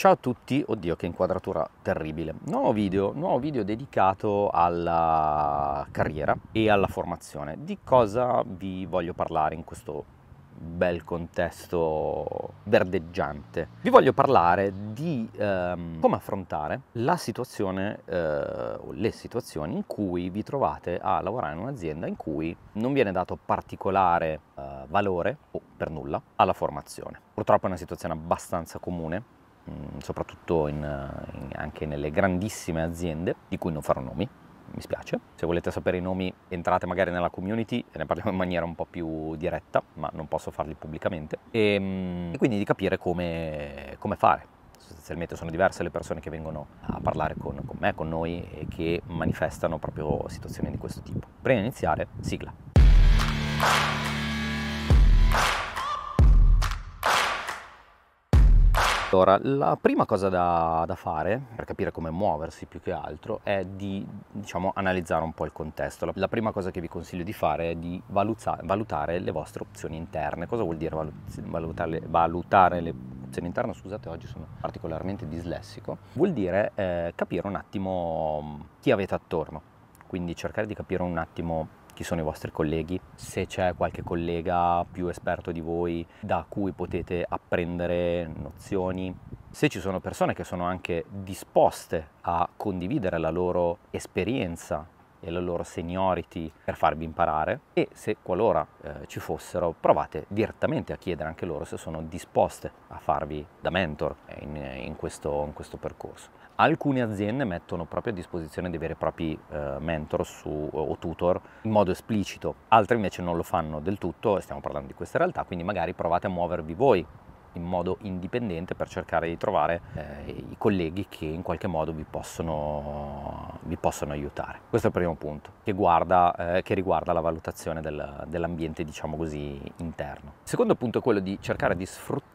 Ciao a tutti, oddio che inquadratura terribile. Nuovo video, nuovo video dedicato alla carriera e alla formazione. Di cosa vi voglio parlare in questo bel contesto verdeggiante? Vi voglio parlare di ehm, come affrontare la situazione eh, o le situazioni in cui vi trovate a lavorare in un'azienda in cui non viene dato particolare eh, valore o per nulla alla formazione. Purtroppo è una situazione abbastanza comune Mm, soprattutto in, in, anche nelle grandissime aziende, di cui non farò nomi, mi spiace. Se volete sapere i nomi entrate magari nella community e ne parliamo in maniera un po' più diretta, ma non posso farli pubblicamente, e, ehm, e quindi di capire come, come fare sostanzialmente sono diverse le persone che vengono a parlare con, con, me, con noi e che manifestano proprio situazioni di questo tipo. Prima di iniziare, sigla. Allora, la prima cosa da, da, fare per capire come muoversi più che altro è di diciamo, analizzare un po' il contesto. La, la prima cosa che vi consiglio di fare è di valuzza, valutare le vostre opzioni interne. Cosa vuol dire valutare, valutare le opzioni interne? Scusate, oggi sono particolarmente dislessico. Vuol dire eh, capire un attimo chi avete attorno, quindi cercare di capire un attimo chi sono i vostri colleghi, se c'è qualche collega più esperto di voi da cui potete apprendere nozioni, se ci sono persone che sono anche disposte a condividere la loro esperienza e la loro seniority per farvi imparare e se qualora eh, ci fossero provate direttamente a chiedere anche loro se sono disposte a farvi da mentor in, in, questo, in questo, percorso. Alcune aziende mettono proprio a disposizione dei veri e propri eh, mentor su, o tutor in modo esplicito, altre invece non lo fanno del tutto e stiamo parlando di questa realtà, quindi magari provate a muovervi voi in modo indipendente per cercare di trovare eh, i colleghi che in qualche modo vi possono, vi possono, aiutare. Questo è il primo punto che, guarda, eh, che riguarda la valutazione del, dell'ambiente diciamo così interno. Il secondo punto è quello di cercare di sfruttare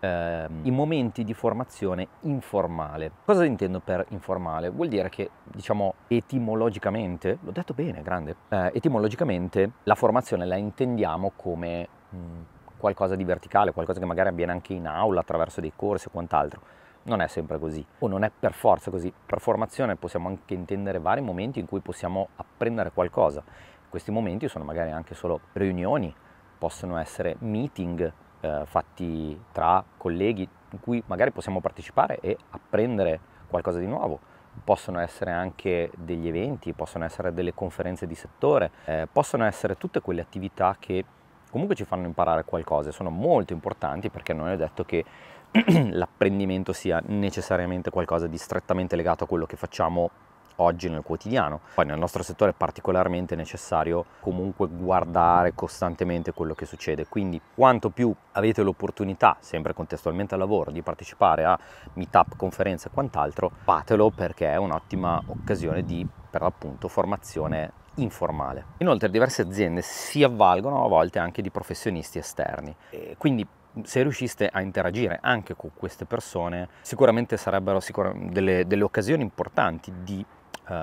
eh, i momenti di formazione informale. Cosa intendo per informale? Vuol dire che diciamo etimologicamente, l'ho detto bene, grande, eh, etimologicamente la formazione la intendiamo come... Mh, mm, qualcosa di verticale, qualcosa che magari avviene anche in aula attraverso dei corsi o quant'altro. Non è sempre così, o non è per forza così. Per formazione possiamo anche intendere vari momenti in cui possiamo apprendere qualcosa. Questi momenti sono magari anche solo riunioni, possono essere meeting eh, fatti tra colleghi in cui magari possiamo partecipare e apprendere qualcosa di nuovo possono essere anche degli eventi, possono essere delle conferenze di settore, eh, possono essere tutte quelle attività che comunque ci fanno imparare qualcosa, sono molto importanti perché non è detto che l'apprendimento sia necessariamente qualcosa di strettamente legato a quello che facciamo oggi nel quotidiano. Poi nel nostro settore è particolarmente necessario comunque guardare costantemente quello che succede, quindi quanto più avete l'opportunità, sempre contestualmente al lavoro, di partecipare a meetup, conferenze e quant'altro, fatelo perché è un'ottima occasione di per l'appunto formazione informale. Inoltre diverse aziende si avvalgono a volte anche di professionisti esterni, e quindi se riusciste a interagire anche con queste persone sicuramente sarebbero sicuramente delle, delle, occasioni importanti di, uh,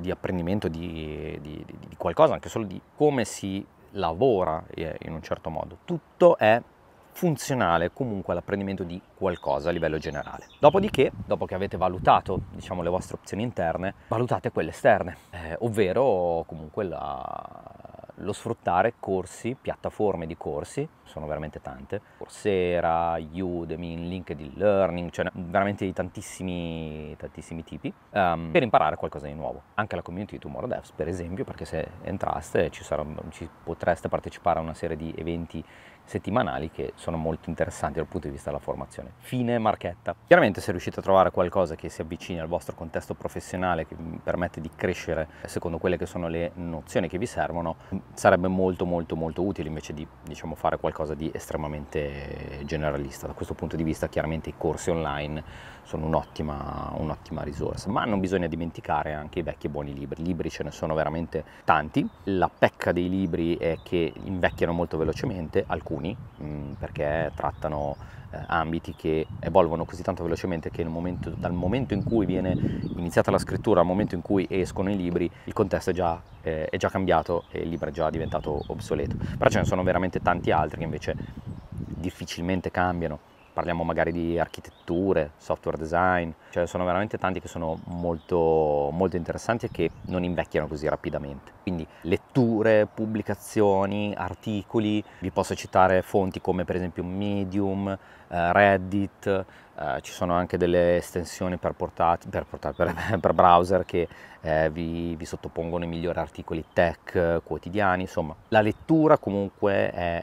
di apprendimento di, di, di qualcosa, anche solo di come si lavora eh, in un certo modo. Tutto è funzionale comunque all'apprendimento di qualcosa a livello generale. Dopodiché, dopo che avete valutato diciamo, le vostre opzioni interne, valutate quelle esterne, eh, ovvero comunque la, lo sfruttare corsi, piattaforme di corsi, sono veramente tante, Coursera, Udemy, LinkedIn Learning, cioè veramente di tantissimi, tantissimi tipi, um, per imparare qualcosa di nuovo. Anche la community di Tomorrow Devs, per esempio, perché se entraste ci, sarà, ci potreste partecipare a una serie di eventi settimanali che sono molto interessanti dal punto di vista della formazione. Fine marchetta. Chiaramente se riuscite a trovare qualcosa che si avvicini al vostro contesto professionale, che vi permette di crescere secondo quelle che sono le nozioni che vi servono, sarebbe molto molto molto utile invece di diciamo, fare qualcosa di estremamente generalista. Da questo punto di vista chiaramente i corsi online sono un'ottima, un'ottima risorsa, ma non bisogna dimenticare anche i vecchi e buoni libri, libri ce ne sono veramente tanti, la pecca dei libri è che invecchiano molto velocemente, alcuni, mh, mm, perché trattano eh, ambiti che evolvono così tanto velocemente che momento, dal momento in cui viene iniziata la scrittura al momento in cui escono i libri il contesto è già, eh, è già cambiato e il libro è già diventato obsoleto. Però ce ne sono veramente tanti altri che invece difficilmente cambiano parliamo magari di architetture, software design, cioè sono veramente tanti che sono molto, molto interessanti e che non invecchiano così rapidamente. Quindi letture, pubblicazioni, articoli, vi posso citare fonti come per esempio Medium, eh, Reddit, eh, ci sono anche delle estensioni per, portati, per, portati, per, per browser che eh, vi, vi, sottopongono i migliori articoli tech quotidiani, insomma la lettura comunque è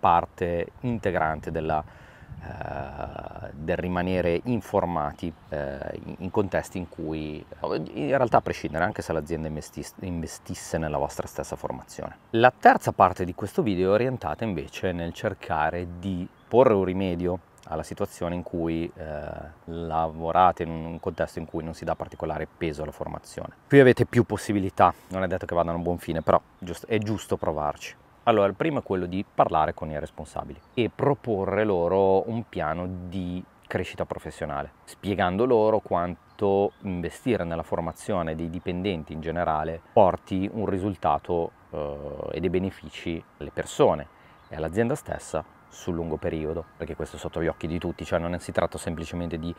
parte integrante della eh, del rimanere informati eh, in contesti in cui, eh, in realtà a prescindere, anche se l'azienda investisse nella vostra stessa formazione. La terza parte di questo video è orientata invece nel cercare di porre un rimedio alla situazione in cui eh, lavorate in un contesto in cui non si dà particolare peso alla formazione. Qui avete più possibilità, non è detto che vadano a buon fine, però è giusto provarci. Allora, il primo è quello di parlare con i responsabili e proporre loro un piano di crescita professionale, spiegando loro quanto investire nella formazione dei dipendenti in generale porti un risultato eh, e dei benefici alle persone e all'azienda stessa sul lungo periodo, perché questo è sotto gli occhi di tutti, cioè non si tratta semplicemente di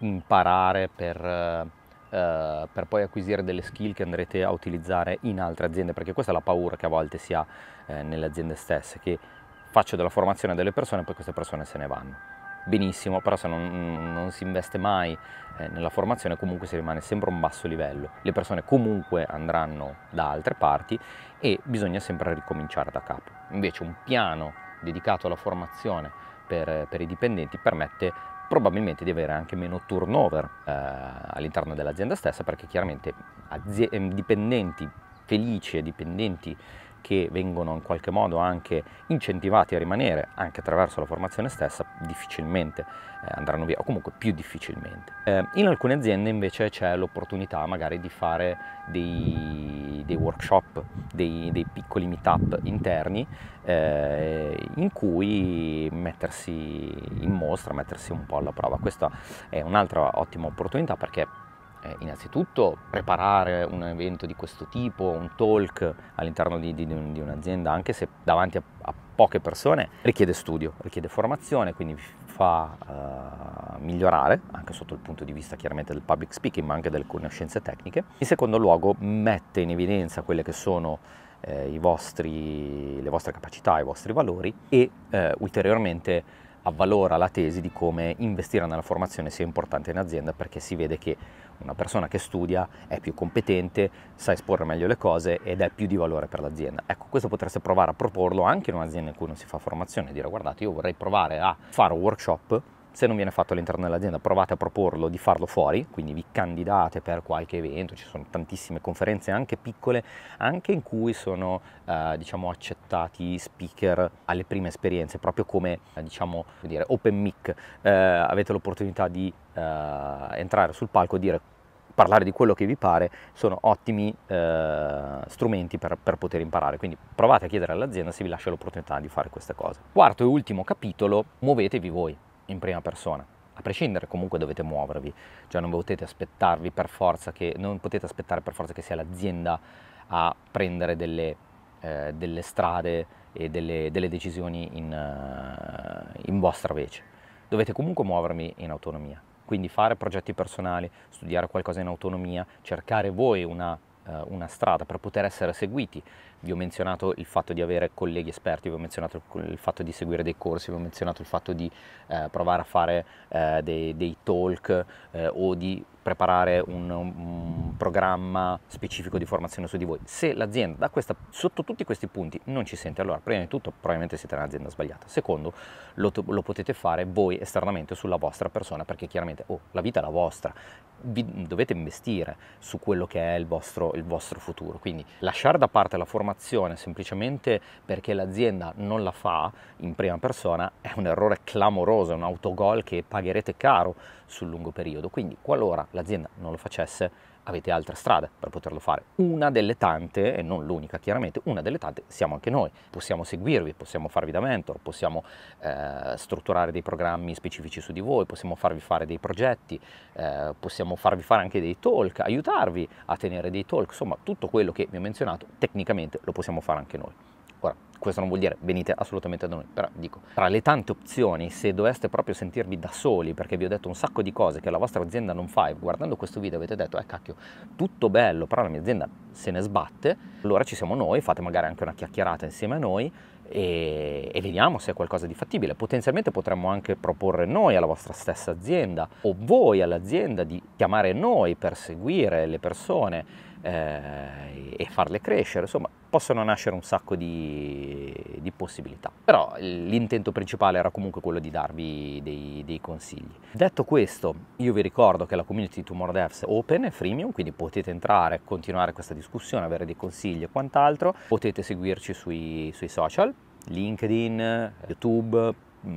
imparare per eh, eh, per poi acquisire delle skill che andrete a utilizzare in altre aziende, perché questa è la paura che a volte si ha eh, nelle aziende stesse, che faccio della formazione delle persone e poi queste persone se ne vanno. Benissimo, però se non, non si investe mai eh, nella formazione comunque si rimane sempre a un basso livello, le persone comunque andranno da altre parti e bisogna sempre ricominciare da capo. Invece un piano dedicato alla formazione per, per i dipendenti permette probabilmente di avere anche meno turnover eh, all'interno dell'azienda stessa perché chiaramente ehm, dipendenti felici e dipendenti che vengono in qualche modo anche incentivati a rimanere anche attraverso la formazione stessa difficilmente eh, andranno via o comunque più difficilmente. Eh, in alcune aziende invece c'è l'opportunità magari di fare dei, dei workshop, dei, dei piccoli meetup interni eh, in cui mettersi in mostra, mettersi un po' alla prova. Questa è un'altra ottima opportunità perché eh, innanzitutto preparare un evento di questo tipo, un talk all'interno di, di, di un'azienda, anche se davanti a, a, poche persone, richiede studio, richiede formazione, quindi fa eh, migliorare anche sotto il punto di vista chiaramente del public speaking, ma anche delle conoscenze tecniche. In secondo luogo mette in evidenza quelle che sono eh, vostri, le vostre capacità, i vostri valori e eh, ulteriormente avvalora la tesi di come investire nella formazione sia importante in azienda perché si vede che una persona che studia è più competente, sa esporre meglio le cose ed è più di valore per l'azienda. Ecco, questo potreste provare a proporlo anche in un'azienda in cui non si fa formazione, dire guardate io vorrei provare a fare un workshop se non viene fatto all'interno dell'azienda provate a proporlo di farlo fuori, quindi vi candidate per qualche evento, ci sono tantissime conferenze anche piccole, anche in cui sono eh, diciamo, accettati speaker alle prime esperienze, proprio come eh, diciamo, dire, open mic, eh, avete l'opportunità di eh, entrare sul palco e dire parlare di quello che vi pare sono ottimi eh, strumenti per, per, poter imparare, quindi provate a chiedere all'azienda se vi lascia l'opportunità di fare queste cose. Quarto e ultimo capitolo, muovetevi voi in prima persona. A prescindere comunque dovete muovervi, cioè non potete aspettarvi per forza che, non potete aspettare per forza che sia l'azienda a prendere delle, eh, delle strade e delle, delle decisioni in, uh, in vostra vece. Dovete comunque muovervi in autonomia. Quindi fare progetti personali, studiare qualcosa in autonomia, cercare voi una, eh, una strada per poter essere seguiti. Vi ho menzionato il fatto di avere colleghi esperti, vi ho menzionato il fatto di seguire dei corsi, vi ho menzionato il fatto di eh, provare a fare eh, dei, dei, talk eh, o di preparare un, un, programma specifico di formazione su di voi. Se l'azienda da questa, sotto tutti questi punti non ci sente, allora prima di tutto probabilmente siete un'azienda sbagliata. Secondo, lo, lo potete fare voi esternamente sulla vostra persona perché chiaramente oh, la vita è la vostra, vi dovete investire su quello che è il vostro, il vostro futuro. Quindi lasciare da parte la formazione semplicemente perché l'azienda non la fa in prima persona è un errore clamoroso, è un autogol che pagherete caro sul lungo periodo. Quindi qualora l'azienda non lo facesse, avete altre strade per poterlo fare. Una delle tante, e non l'unica chiaramente, una delle tante siamo anche noi. Possiamo seguirvi, possiamo farvi da mentor, possiamo eh, strutturare dei programmi specifici su di voi, possiamo farvi fare dei progetti, eh, possiamo farvi fare anche dei talk, aiutarvi a tenere dei talk, insomma tutto quello che vi ho menzionato tecnicamente lo possiamo fare anche noi questo non vuol dire venite assolutamente da noi, però dico, tra le tante opzioni, se doveste proprio sentirvi da soli, perché vi ho detto un sacco di cose che la vostra azienda non fa, e guardando questo video avete detto, eh cacchio, tutto bello, però la mia azienda se ne sbatte, allora ci siamo noi, fate magari anche una chiacchierata insieme a noi e, e, vediamo se è qualcosa di fattibile. Potenzialmente potremmo anche proporre noi alla vostra stessa azienda o voi all'azienda di chiamare noi per seguire le persone eh, e farle crescere, insomma possono nascere un sacco di, di possibilità. Però l'intento principale era comunque quello di darvi dei, dei, consigli. Detto questo, io vi ricordo che la community Tumor Devs è open, è freemium, quindi potete entrare, continuare questa discussione, avere dei consigli e quant'altro. Potete seguirci sui, sui social, LinkedIn, YouTube,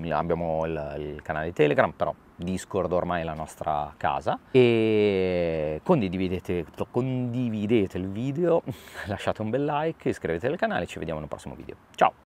abbiamo il, il canale Telegram, però Discord ormai è la nostra casa e condividete, condividete il video, lasciate un bel like, iscrivetevi al canale e ci vediamo nel prossimo video. Ciao!